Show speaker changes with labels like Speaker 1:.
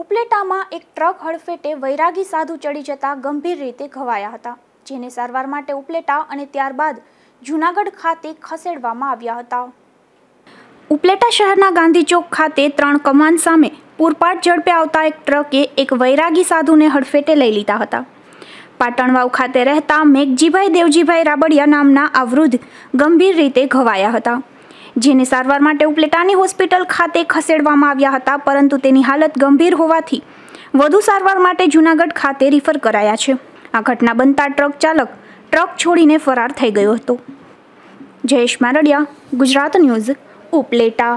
Speaker 1: ઉપલેટામાં એક ટ્રક હડફેટે વૈરાગી સાધુ ચડી જતા ગંભીર રીતે ઘવાયા હતા જેને સારવાર માટે ઉપલેટા અને ત્યારબાદ જૂનાગઢ ખાતે ખસેડવામાં આવ્યા હતા ઉપલેટા શહેરના ગાંધીચોક ખાતે ત્રણ કમાન સામે પૂરપાટ ઝડપે આવતા એક ટ્રકે એક વૈરાગી સાધુને હડફેટે લઈ લીધા હતા પાટણવાવ ખાતે રહેતા મેઘજીભાઈ દેવજીભાઈ રાબડિયા નામના આ વૃદ્ધ ગંભીર રીતે ઘવાયા હતા જેને સારવાર માટે ઉપલેટાની હોસ્પિટલ ખાતે ખસેડવામાં આવ્યા હતા પરંતુ તેની હાલત ગંભીર હોવાથી વધુ સારવાર માટે જૂનાગઢ ખાતે રિફર કરાયા છે આ ઘટના બનતા ટ્રક ચાલક ટ્રક છોડીને ફરાર થઈ ગયો હતો જયેશ મારડિયા ગુજરાત ન્યૂઝ ઉપલેટા